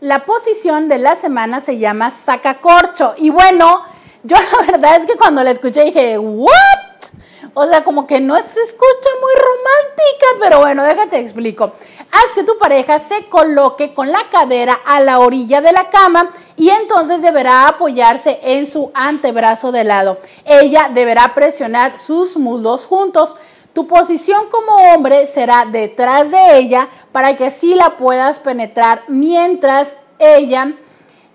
La posición de la semana se llama sacacorcho. Y bueno, yo la verdad es que cuando la escuché dije, ¿what? O sea, como que no se escucha muy romántica, pero bueno, déjate explico. Haz que tu pareja se coloque con la cadera a la orilla de la cama y entonces deberá apoyarse en su antebrazo de lado. Ella deberá presionar sus muslos juntos tu posición como hombre será detrás de ella para que así la puedas penetrar mientras ella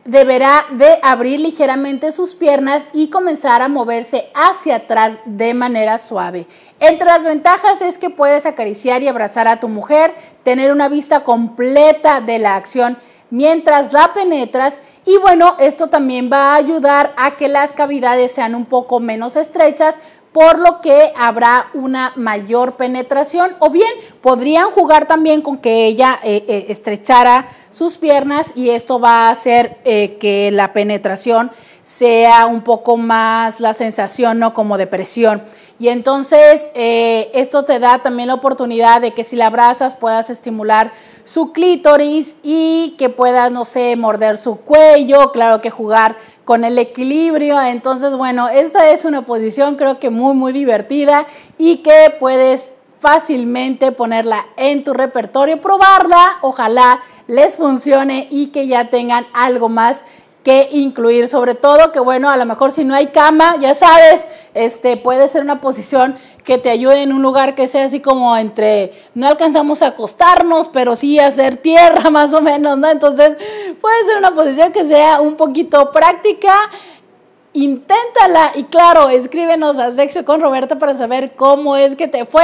deberá de abrir ligeramente sus piernas y comenzar a moverse hacia atrás de manera suave. Entre las ventajas es que puedes acariciar y abrazar a tu mujer, tener una vista completa de la acción mientras la penetras y bueno, esto también va a ayudar a que las cavidades sean un poco menos estrechas, por lo que habrá una mayor penetración. O bien podrían jugar también con que ella eh, eh, estrechara sus piernas y esto va a hacer eh, que la penetración sea un poco más la sensación, ¿no? Como de presión. Y entonces esto te da también la oportunidad de que si la abrazas puedas estimular su clítoris y que puedas, no sé, morder su cuello, claro que jugar con el equilibrio. Entonces, bueno, esta es una posición creo que muy, muy divertida y que puedes fácilmente ponerla en tu repertorio, probarla, ojalá les funcione y que ya tengan algo más que incluir, sobre todo que bueno, a lo mejor si no hay cama, ya sabes, este, puede ser una posición que te ayude en un lugar que sea así como entre, no alcanzamos a acostarnos, pero sí hacer tierra más o menos, ¿no? Entonces puede ser una posición que sea un poquito práctica inténtala y claro, escríbenos a Sexo con Roberta para saber cómo es que te fue.